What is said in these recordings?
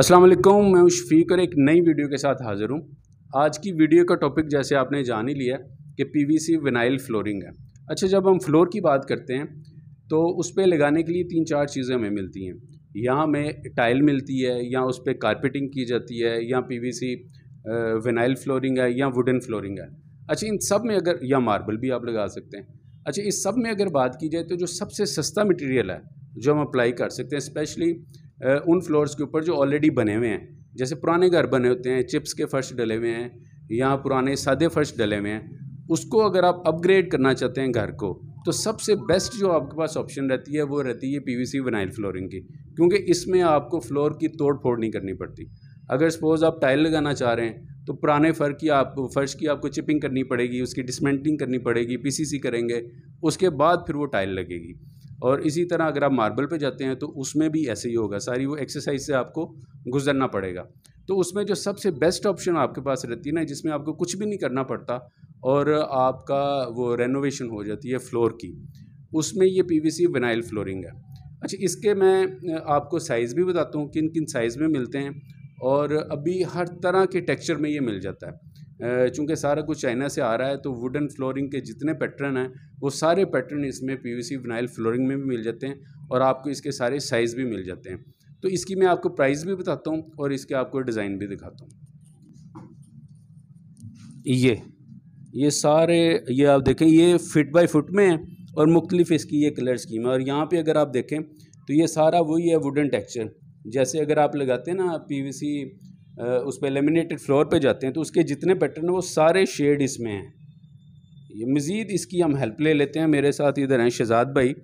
अस्सलाम वालेकुम मैं शफीक और एक नई वीडियो के साथ हाज़िर हूँ आज की वीडियो का टॉपिक जैसे आपने जान ही लिया कि पीवीसी विनाइल फ्लोरिंग है अच्छा जब हम फ्लोर की बात करते हैं तो उस पर लगाने के लिए तीन चार चीज़ें हमें मिलती हैं या हमें टाइल मिलती है या उस पर कारपेटिंग की जाती है या पीवीसी विनाइल फ्लोरिंग है या वुडन फ्लोरिंग है अच्छा इन सब में अगर या मार्बल भी आप लगा सकते हैं अच्छा इस सब में अगर बात की जाए तो जो सबसे सस्ता मटेरियल है जो हम अप्लाई कर सकते हैं स्पेशली उन फ्लोर्स के ऊपर जो ऑलरेडी बने हुए हैं जैसे पुराने घर बने होते हैं चिप्स के फर्श डले हुए हैं या पुराने सादे फर्श डले हुए हैं उसको अगर आप अपग्रेड करना चाहते हैं घर को तो सबसे बेस्ट जो आपके पास ऑप्शन रहती है वो रहती है पीवीसी वी फ्लोरिंग की क्योंकि इसमें आपको फ्लोर की तोड़ फोड़ नहीं करनी पड़ती अगर सपोज़ आप टाइल लगाना चाह रहे हैं तो पुराने फर की आप फर्श की आपको चिपिंग करनी पड़ेगी उसकी डिसमेंटिंग करनी पड़ेगी पीसीसी करेंगे उसके बाद फिर वो टाइल लगेगी और इसी तरह अगर आप मार्बल पे जाते हैं तो उसमें भी ऐसे ही होगा सारी वो एक्सरसाइज से आपको गुजरना पड़ेगा तो उसमें जो सबसे बेस्ट ऑप्शन आपके पास रहती है ना जिसमें आपको कुछ भी नहीं करना पड़ता और आपका वो रेनोवेशन हो जाती है फ्लोर की उसमें ये पीवीसी विनाइल फ्लोरिंग है अच्छा इसके मैं आपको साइज़ भी बताता हूँ किन किन साइज़ में मिलते हैं और अभी हर तरह के टेक्सचर में ये मिल जाता है चूँकि सारा कुछ चाइना से आ रहा है तो वुडन फ्लोरिंग के जितने पैटर्न हैं वो सारे पैटर्न इसमें पीवीसी वनाइल फ्लोरिंग में भी मिल जाते हैं और आपको इसके सारे साइज़ भी मिल जाते हैं तो इसकी मैं आपको प्राइस भी बताता हूँ और इसके आपको डिज़ाइन भी दिखाता हूँ ये ये सारे ये आप देखें ये फिट बाई फुट में है और मुख्तलिफ इसकी ये कलर स्कीम है और यहाँ पे अगर आप देखें तो ये सारा वही है वुडन टेक्सचर जैसे अगर आप लगाते हैं ना पीवीसी उस पर लेमिनेटेड फ्लोर पे जाते हैं तो उसके जितने पैटर्न हैं वो सारे शेड इसमें हैं ये मज़ीद इसकी हम हेल्प ले लेते हैं मेरे साथ इधर हैं शहजाद भाई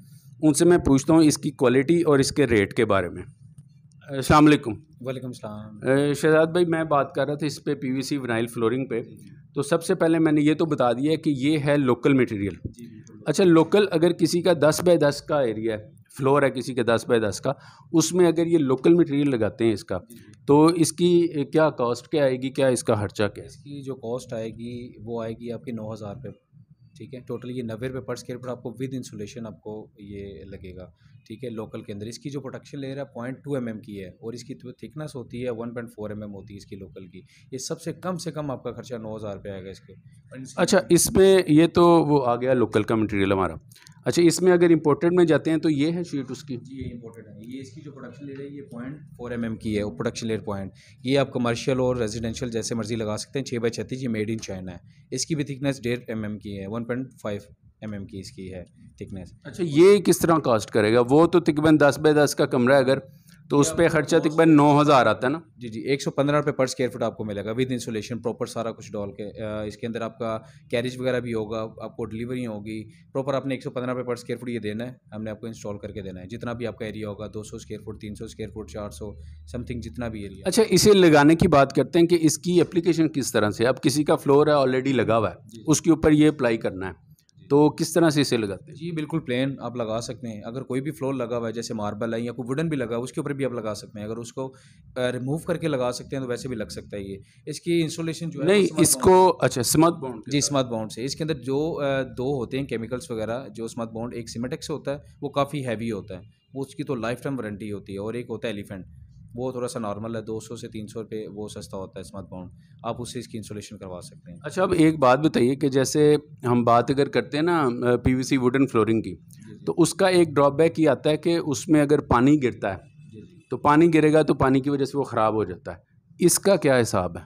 उनसे मैं पूछता हूँ इसकी क्वालिटी और इसके रेट के बारे में अलकुम वालेकुम सलाम शहजाद भाई मैं बात कर रहा था इस पर P V C vinyl flooring पे तो सबसे पहले मैंने ये तो बता दिया कि ये है लोकल मटेरियल अच्छा लोकल अगर किसी का दस बाय दस का एरिया है फ्लोर है किसी के दस बाय दस का उसमें अगर ये लोकल मटेरियल लगाते हैं इसका तो इसकी क्या कॉस्ट क्या आएगी क्या इसका खर्चा क्या इसकी जो कॉस्ट आएगी वो आएगी आपकी नौ हज़ार रुपये ठीक है टोटल ये नब्बे रुपये पर स्क्वायर फुट आपको विद इंसुलेशन आपको ये लगेगा ठीक है लोकल के अंदर इसकी जो प्रोटेक्शन लेयर है पॉइंट टू एम की है और इसकी तो थिकनेस होती है वन पॉइंट फोर एम होती है इसकी लोकल की ये सबसे कम से कम आपका खर्चा नौ हज़ार रुपये आएगा इसके अच्छा इसमें ये तो वो आ गया लोकल का मटेरियल हमारा अच्छा इसमें अगर इम्पोर्टेड में जाते हैं तो ये है शीट उसकी जी ये इंपोर्टेड है ये इसकी जो प्रोडक्शन लेयर है ये पॉइंट फोर एम की है प्रोडक्शन लेयर पॉइंट ये आप कमर्शियल और रेजिडेंशियल जैसे मर्जी लगा सकते हैं छः बाई छत्तीस ये मेड इन चाइना है इसकी भी थिकनेस डेढ़ एम की है one point five M M की इसकी है थिकनेस अच्छा ये किस तरह कास्ट करेगा वो तो तकरीबन दस बाई दस का कमरा है अगर तो उस पर खर्चा तकरीबन नौ हज़ार आता है ना जी जी एक सौ पंद्रह रुपये पर स्क्यर फुट आपको मिलेगा विद इंसुलेशन प्रॉपर सारा कुछ डॉल के इसके अंदर आपका कैरेज वगैरह भी होगा आपको डिलीवरी होगी प्रॉपर आपने एक सौ पंद्रह रुपये पर स्क्यर फुट ये देना है हमने आपको इंस्टॉल करके देना है जितना भी आपका एरिया होगा दो सौ स्क्यर फुट तीन सौ स्क्यर फुट चार सौ समथिंग जितना भी एरिया अच्छा इसे लगाने की बात करते हैं कि इसकी एप्लीकेशन किस तरह से अब किसी का फ्लोर है ऑलरेडी लगा हुआ है उसके ऊपर ये अप्लाई करना है तो किस तरह से इसे लगाते हैं जी बिल्कुल प्लेन आप लगा सकते हैं अगर कोई भी फ्लोर लगा हुआ है जैसे मार्बल है या कोई वुडन भी लगा है उसके ऊपर भी आप लगा सकते हैं अगर उसको रिमूव करके लगा सकते हैं तो वैसे भी लग सकता है ये इसकी इंस्टॉलेशन जो है नहीं इसको अच्छा स्मार्ट बाउंड जी स्मार्ट बाउंड से इसके अंदर जो दो होते हैं केमिकल्स वगैरह जो स्मार्ट बाउंड एक सीमेटेक्स होता है वो काफ़ी हैवी होता है उसकी तो लाइफ टाइम वारंटी होती है और एक होता है एलिफेंट वो थोड़ा सा नॉर्मल है 200 से 300 रुपये वो सस्ता होता है स्मार्ट बाउंड आप उससे इसकी इंस्टॉलेशन करवा सकते हैं अच्छा अब एक बात बताइए कि जैसे हम बात अगर करते हैं ना पीवीसी वुडन फ्लोरिंग की तो उसका एक ड्रॉबैक ये आता है कि उसमें अगर पानी गिरता है तो पानी गिरेगा तो पानी की वजह से वो ख़राब हो जाता है इसका क्या हिसाब है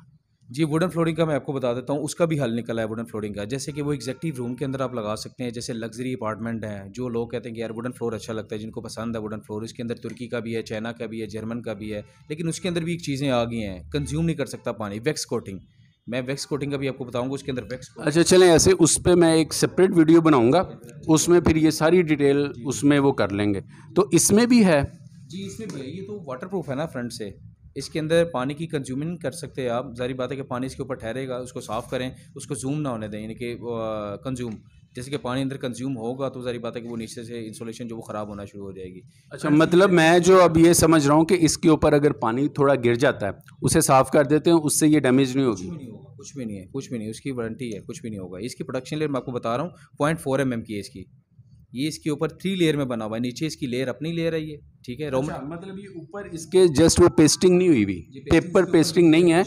जी वुडन फ्लोरिंग का मैं आपको बता देता हूँ उसका भी हल निकला है वुडन फ्लोरिंग का जैसे कि वो एग्जेक्टिव रूम के अंदर आप लगा सकते हैं जैसे लग्जरी अपार्टमेंट हैं जो लोग कहते हैं कि यार वुडन फ्लोर अच्छा लगता है जिनको पसंद है वुडन फ्लोर इसके अंदर तुर्की का भी है चाइना का भी है जर्मन का भी है लेकिन उसके अंदर भी एक चीज़ें आ गई हैं कंज्यूम नहीं कर सकता पानी वैक्स कोटिंग मैं वैक्स कोटिंग का भी आपको बताऊंगा उसके अंदर वैक्स अच्छा चलें ऐसे उस पर मैं एक सेपरेट वीडियो बनाऊंगा उसमें फिर ये सारी डिटेल उसमें वो कर लेंगे तो इसमें भी है जी इसमें भी है ये तो वाटर प्रूफ है ना फ्रंट से इसके अंदर पानी की कंज्यूमिंग कर सकते हैं आप जारी बात है कि पानी इसके ऊपर ठहरेगा उसको साफ़ करें उसको जूम ना होने दें यानी कि कंज्यूम जैसे कि पानी अंदर कंज्यूम होगा तो जारी बात है कि वो नीचे से इंसोलेशन जो वो ख़राब होना शुरू हो जाएगी अच्छा मतलब मैं जो अब ये समझ रहा हूँ कि इसके ऊपर अगर पानी थोड़ा गिर जाता है उसे साफ़ कर देते हैं उससे ये डैमेज नहीं होगी कुछ भी नहीं है कुछ भी नहीं उसकी वारंटी है कुछ भी नहीं होगा इसकी प्रोडक्शन रेट मैं आपको बता रहा हूँ पॉइंट फोर एम की है इसकी ये इसके ऊपर थ्री लेयर में बना हुआ है नीचे इसकी लेयर अपनी लेयर आई है ठीक है रोमन अच्छा, मतलब ये ऊपर इसके जस्ट वो पेस्टिंग नहीं हुई हुई पेपर पेस्टिंग नहीं है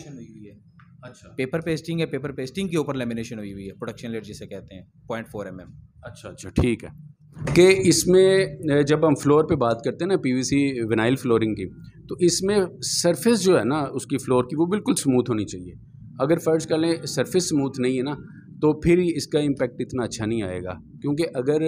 अच्छा पेपर पेस्टिंग है पेपर पेस्टिंग के ऊपर लेमिनेशन हुई हुई है अच्छा। प्रोडक्शन लेट जिसे कहते हैं पॉइंट फोर एम अच्छा अच्छा ठीक है कि इसमें जब हम फ्लोर पे बात करते हैं ना पीवीसी विनाइल फ्लोरिंग की तो इसमें सरफेस जो है ना उसकी फ्लोर की वो बिल्कुल स्मूथ होनी चाहिए अगर फ़र्ज कर लें सरफेस स्मूथ नहीं है ना तो फिर इसका इम्पैक्ट इतना अच्छा नहीं आएगा क्योंकि अगर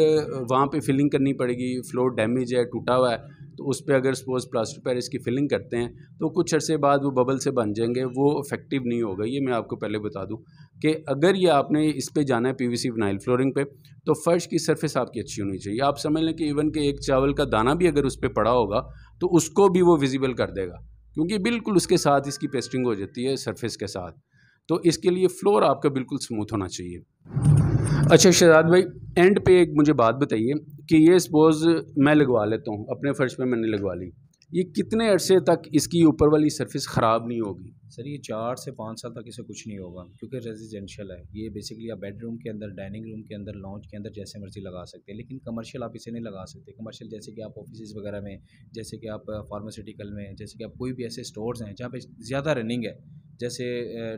वहाँ पे फिलिंग करनी पड़ेगी फ्लोर डैमेज है टूटा हुआ है तो उस पर अगर सपोज प्लास्टर पैरिस की फिलिंग करते हैं तो कुछ अर्से बाद वो बबल से बन जाएंगे वो इफेक्टिव नहीं होगा ये मैं आपको पहले बता दूँ कि अगर ये आपने इस पर जाना है पीवीसी विनाइल फ्लोरिंग पे तो फ़र्श की सरफेस आपकी अच्छी होनी चाहिए आप समझ लें कि इवन के एक चावल का दाना भी अगर उस पर पड़ा होगा तो उसको भी वो विजिबल कर देगा क्योंकि बिल्कुल उसके साथ इसकी पेस्टिंग हो जाती है सरफेस के साथ तो इसके लिए फ्लोर आपका बिल्कुल स्मूथ होना चाहिए अच्छा शहजाद भाई एंड पे एक मुझे बात बताइए कि ये सपोज़ मैं लगवा लेता हूँ अपने फ़र्श पे मैंने लगवा ली ये कितने अरसे तक इसकी ऊपर वाली सरफेस ख़राब नहीं होगी सर ये चार से पाँच साल तक इसे कुछ नहीं होगा क्योंकि रेजिडेंशियल है ये बेसिकली आप बेडरूम के अंदर डाइनिंग रूम के अंदर लॉन्च के अंदर जैसे मर्जी लगा सकते हैं लेकिन कमर्शियल आप इसे नहीं लगा सकते कमर्शियल जैसे कि आप ऑफिस वगैरह में जैसे कि आप फार्मास्यूटिकल में जैसे कि आप कोई भी ऐसे स्टोर्स हैं जहाँ पर ज़्यादा रनिंग है जैसे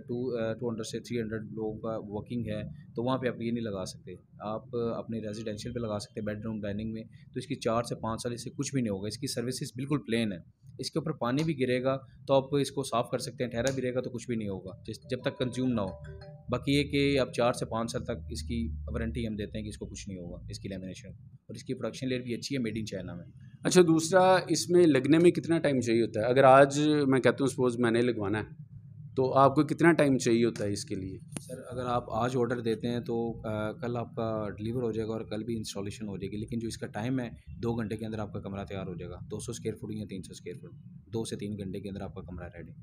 टू टू हंड्रेड से थ्री हंड्रेड लोगों का वर्किंग है तो वहाँ पे आप ये नहीं लगा सकते आप अपने रेजिडेंशियल पे लगा सकते हैं बेडरूम डाइनिंग में तो इसकी चार से पाँच साल इससे कुछ भी नहीं होगा इसकी सर्विसेज बिल्कुल प्लेन है इसके ऊपर पानी भी गिरेगा तो आप इसको साफ़ कर सकते हैं ठहरा भी रहेगा तो कुछ भी नहीं होगा जब तक कंज्यूम ना हो बाकी ये कि आप चार से पाँच साल तक इसकी वारंटी हम देते हैं कि इसको कुछ नहीं होगा इसकी लेमिनेशन और इसकी प्रोडक्शन लेयर भी अच्छी है मेड इन चाइना में अच्छा दूसरा इसमें लगने में कितना टाइम चाहिए होता है अगर आज मैं कहता हूँ सपोज़ मैंने लगवाना है तो आपको कितना टाइम चाहिए होता है इसके लिए सर अगर आप आज ऑर्डर देते हैं तो आ, कल आपका डिलीवर हो जाएगा और कल भी इंस्टॉलेशन हो जाएगी लेकिन जो इसका टाइम है दो घंटे के अंदर आपका कमरा तैयार हो जाएगा दो सौ स्क्वेयर फुट या तीन सौ स्क्वेयर फुट दो से तीन घंटे के अंदर आपका कमरा रेडी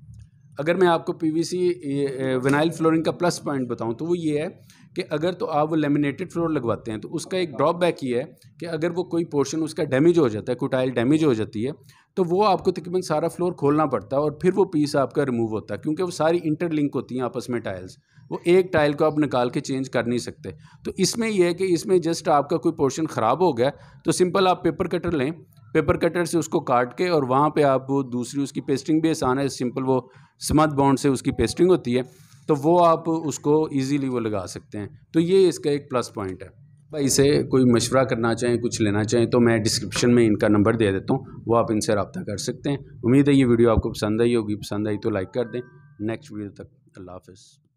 अगर मैं आपको पीवीसी विनाइल फ्लोरिंग का प्लस पॉइंट बताऊं तो वो ये है कि अगर तो आप वो लेमिनेटेड फ्लोर लगवाते हैं तो उसका एक ड्रॉबैक ये है कि अगर वो कोई पोर्शन उसका डैमेज हो जाता है कोई टाइल डैमेज हो जाती है तो वो आपको तकरीबन सारा फ्लोर खोलना पड़ता है और फिर वो पीस आपका रिमूव होता है क्योंकि वो सारी इंटरलिंक होती हैं आपस में टाइल्स वो एक टाइल को आप निकाल के चेंज कर नहीं सकते तो इसमें यह है कि इसमें जस्ट आपका कोई पोर्शन ख़राब हो गया तो सिंपल आप पेपर कटर लें पेपर कटर से उसको काट के और वहाँ पर आप वो दूसरी उसकी पेस्टिंग भी आसान है सिंपल वो स्मथ बॉन्ड से उसकी पेस्टिंग होती है तो वो आप उसको ईजीली वो लगा सकते हैं तो ये इसका एक प्लस पॉइंट है भाई से कोई मशवरा करना चाहें कुछ लेना चाहें तो मैं डिस्क्रिप्शन में इनका नंबर दे देता हूँ वो आप इनसे रबता कर सकते हैं उम्मीद है ये वीडियो आपको पसंद आई होगी पसंद आई तो लाइक कर दें नेक्स्ट वीडियो तक अल्लाह हाफ़